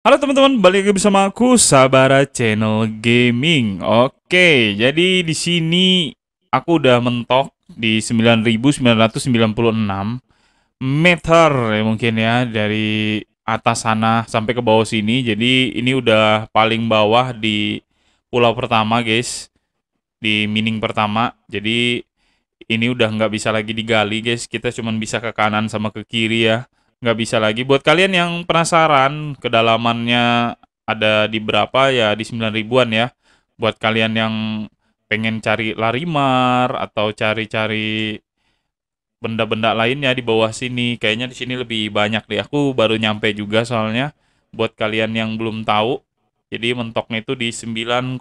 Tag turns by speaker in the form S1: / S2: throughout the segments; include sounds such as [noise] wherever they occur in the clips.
S1: Halo teman-teman, balik lagi bersama aku Sabara Channel Gaming. Oke, jadi di sini aku udah mentok di 9996 meter ya mungkin ya dari atas sana sampai ke bawah sini. Jadi ini udah paling bawah di pulau pertama, guys. Di mining pertama. Jadi ini udah nggak bisa lagi digali, guys. Kita cuma bisa ke kanan sama ke kiri ya nggak bisa lagi. Buat kalian yang penasaran kedalamannya ada di berapa ya di 9 ribuan ya. Buat kalian yang pengen cari larimar atau cari-cari benda-benda lainnya di bawah sini. Kayaknya di sini lebih banyak deh. Aku baru nyampe juga soalnya buat kalian yang belum tahu. Jadi mentoknya itu di 9,996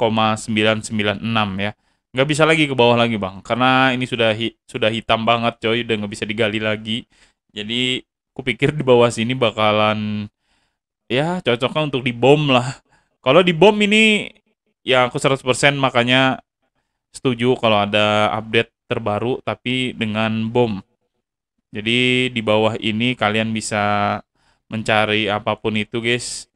S1: ya. Nggak bisa lagi ke bawah lagi bang, karena ini sudah hi sudah hitam banget coy, udah nggak bisa digali lagi. Jadi kupikir di bawah sini bakalan ya cocoknya untuk dibom lah. Kalau dibom ini ya aku 100% makanya setuju kalau ada update terbaru tapi dengan bom. Jadi di bawah ini kalian bisa mencari apapun itu guys.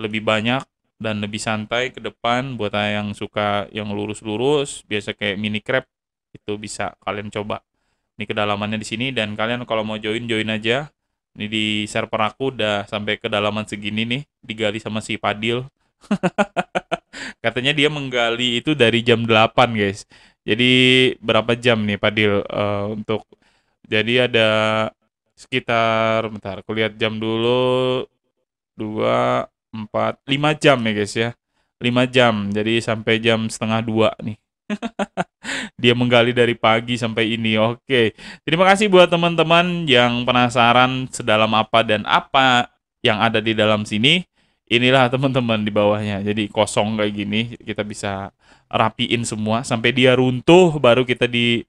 S1: Lebih banyak dan lebih santai ke depan buat yang suka yang lurus-lurus biasa kayak mini crab itu bisa kalian coba. Ini kedalamannya di sini dan kalian kalau mau join join aja ini di server aku udah sampai kedalaman segini nih, digali sama si Padil. [laughs] Katanya dia menggali itu dari jam 8, guys. Jadi berapa jam nih Padil uh, eh, untuk jadi ada sekitar bentar, aku lihat jam dulu 2 4 5 jam ya guys ya. 5 jam. Jadi sampai jam setengah dua nih. [laughs] dia menggali dari pagi sampai ini. Oke. Terima kasih buat teman-teman yang penasaran sedalam apa dan apa yang ada di dalam sini. Inilah teman-teman di bawahnya. Jadi kosong kayak gini kita bisa rapiin semua sampai dia runtuh baru kita di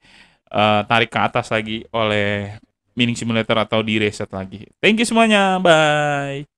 S1: uh, tarik ke atas lagi oleh mining simulator atau di reset lagi. Thank you semuanya. Bye.